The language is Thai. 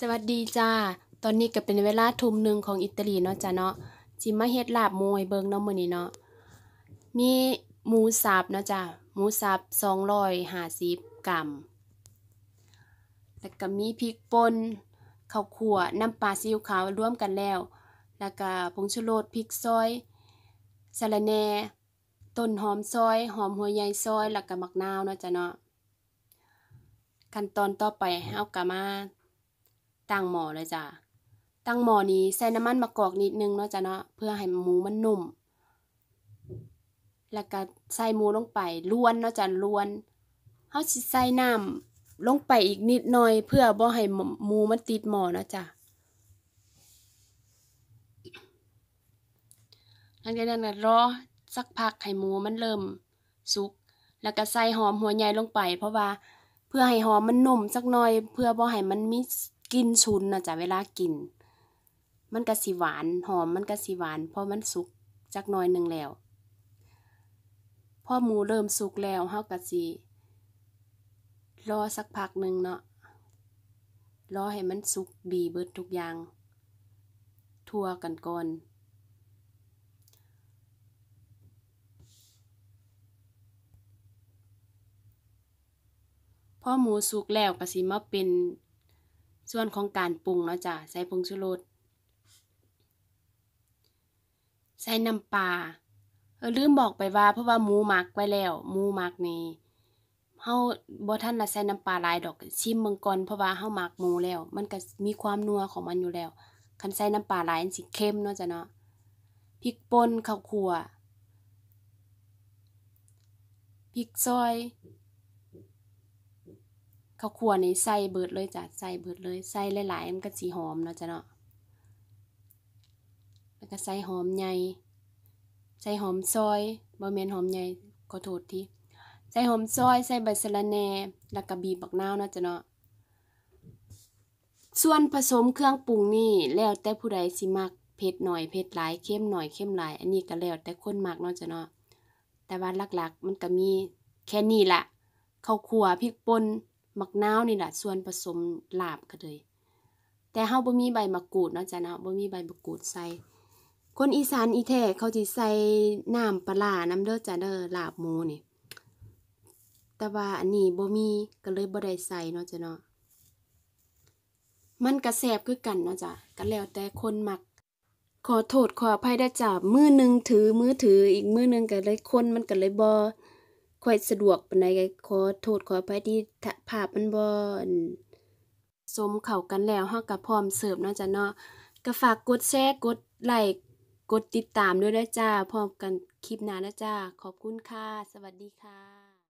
สวัสดีจ้า ตอนนี้ก็เป็นเวลาทุ่มหนึ่งของอิตาลีเนาะจ้าเนาะจิมาเฮ็ดลาบมวยเบิงเนาะมื้อนี้เนาะ มีหมูสับเนาะจ้าหมูสับสองร้อยห้าสิบกรัมแล้วก็มีพริกป่นข้าวคั่วน้ำปลาซีอิ๊วขาวรวมกันแล้ว แล้วก็ผงชูรสพริกซอยสะระแหน่ต้นหอมซอย หอมหัวใหญ่ซอย แล้วก็มักนาวเนาะจ้าเนาะขั้นตอนต่อไปเฮากะมาตั้งหม้อเลยจ้ะ ตั้งหม้อนี้ใส่น้ำมันมะกอกนิดนึงเนาะจ้ะเนาะเพื่อให้หมูมันนุ่ม แล้วก็ใส่หมูลงไปล้วนเนาะจ้ะล้วน เขาจิใส่น้ำลงไปอีกนิดหน่อยเพื่อบ่ให้หมูมันติดหม้อเนาะจ้ะหลังจากนั้นรอสักพักให้หมูมันเริ่มสุก แล้วก็ใส่หอมหัวใหญ่ลงไป เพราะว่าเพื่อให้หอมมันนุ่มสักหน่อยเพื่อบ่ให้มันมีกลิ่นชุนนะจ้ะเวลากิน มันกะสีหวานหอม มันกะสีหวาน เพราะมันสุกจักน้อยหนึ่งแล้วพอหมูเริ่มสุกแล้วเฮากะสี รอสักพักหนึ่งเนาะ รอให้มันสุกดีเบิดทุกอย่าง ทั่วกันก่อนพอหมูสุกแล้วก็สิมาเป็นส่วนของการปรุงเนาะจ้ะใส่ผงชูรสใส่น้ำปลาเออลืมบอกไปว่า เพราะว่าหมูหมักไว้แล้วหมูหมักนี่เฮาบ่ท่าน่ะใส่น้ำปลาลายดอกชิมเบิ่งก่อนเพราะว่าเฮาหมักหมูแล้ว มันก็มีความนัวของมันอยู่แล้วคันใส่น้ำปลาลายันสิเข้มเนาะจ้ะเนาะพริกป่นข้าวคั่วพริกซอยข้าวคั่วนี่ใส่เบิดเลยจ้ะใส่เบิดเลย ใส่หลายๆมันก็สีหอมเนาะจ้ะเนาะ แล้วก็ใส่หอมใหญ่ ใส่หอมซอยบะเมียนหอมใหญ่ขอโทษที ใส่หอมซอย ใส่ใบสะระแหน่แล้วก็บีบบักนาวเนาะจ้ะเนาะ ส่วนผสมเครื่องปรุงนี่ แล้วแต่ผู้ใดสิมักเผ็ดหน่อย เผ็ดหลายเข้มหน่อยเข้มหลาย อันนี้ก็แล้วแต่คนมักเนาะจ้ะเนาะ แต่ว่าหลักๆ มันก็มีแค่นี้แหละข้าวคั่วพริกป่นมักนาวนี่แหละส่วนผสมลาบก็เลยแต่เฮาบ่มีใบมะกรูดเนาะจ้ะเนาะบ่มีใบมะกรูดใส่คนอีสานอีแท้เขาจะใส่น้ำปลา น้ำเด้อจ้ะเด้อลาบหมูนี่แต่ว่าอันนี้บ่มีก็เลยบ่ได้ใส่เนาะจ้ะเนาะมันกระแสบคือกันเนาะจ้ะก็แล้วแต่คนมัก ขอโทษขออภัยได้จ้ะมือหนึ่งถือมือถืออีกมือหนึ่งก็เลยคนมันก็เลยบอค่อยสะดวกปานใดขอโทษขออภัยที่ภาพมันบนสมเข้ากันแล้วเอากับพร้อมเสิร์ฟนอะจาะเนาะก็ฝากกดแชร์กดไลค์กดติดตามด้วยนะจ้าพร้อมกันคลิปหน้านะจ้าขอบคุณค่ะ สวัสดีค่ะ